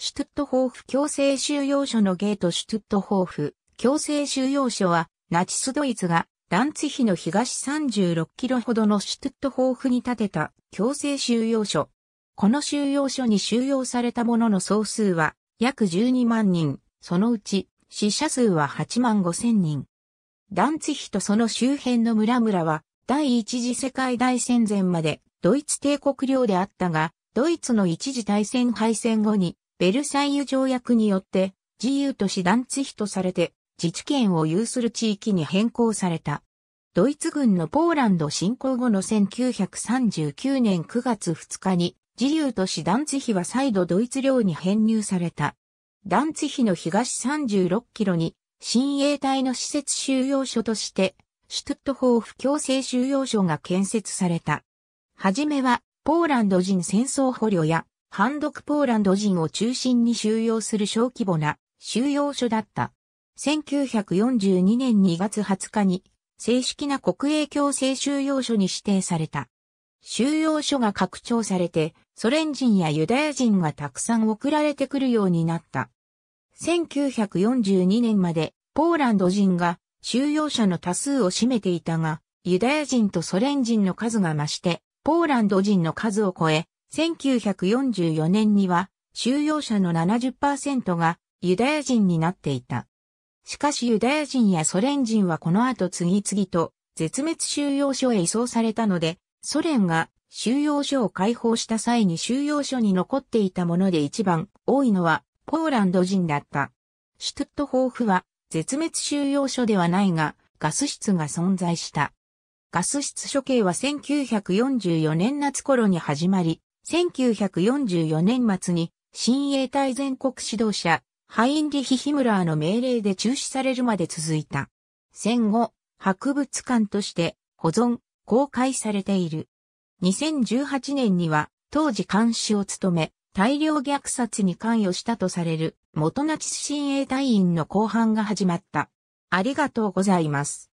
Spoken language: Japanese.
シュトゥットホーフ強制収容所のゲートシュトゥットホーフ強制収容所はナチスドイツがランツヒの東36キロほどのシュトゥットホーフに建てた強制収容所。この収容所に収容された者の総数は約12万人、そのうち死者数は8万5千人。ランツヒとその周辺の村々は第一次世界大戦前までドイツ帝国領であったが、ドイツの一次大戦敗戦後にベルサイユ条約によって自由都市団地比とされて自治権を有する地域に変更された。ドイツ軍のポーランド侵攻後の1939年9月2日に自由都市団地比は再度ドイツ領に編入された。団地比の東36キロに新衛隊の施設収容所としてシュトットホーフ強制収容所が建設された。はじめはポーランド人戦争捕虜や反独ポーランド人を中心に収容する小規模な収容所だった。1942年2月20日に正式な国営強制収容所に指定された。収容所が拡張されて、ソ連人やユダヤ人がたくさん送られてくるようになった。1942年までポーランド人が収容者の多数を占めていたが、ユダヤ人とソ連人の数が増して、ポーランド人の数を超え、1944年には収容者の70%がユダヤ人になっていた。しかしユダヤ人やソ連人はこの後次々と絶滅収容所へ移送されたので、ソ連が収容所を解放した際に収容所に残っていたもので一番多いのはポーランド人だった。シュトットホーフは絶滅収容所ではないがガス室が存在した。ガス室処刑は1944年夏頃に始まり、1944年末に新衛隊全国指導者、ハインリヒ・ヒムラーの命令で中止されるまで続いた。戦後、博物館として保存、公開されている。2018年には当時監視を務め、大量虐殺に関与したとされる元ナチス親衛隊員の後半が始まった。ありがとうございます。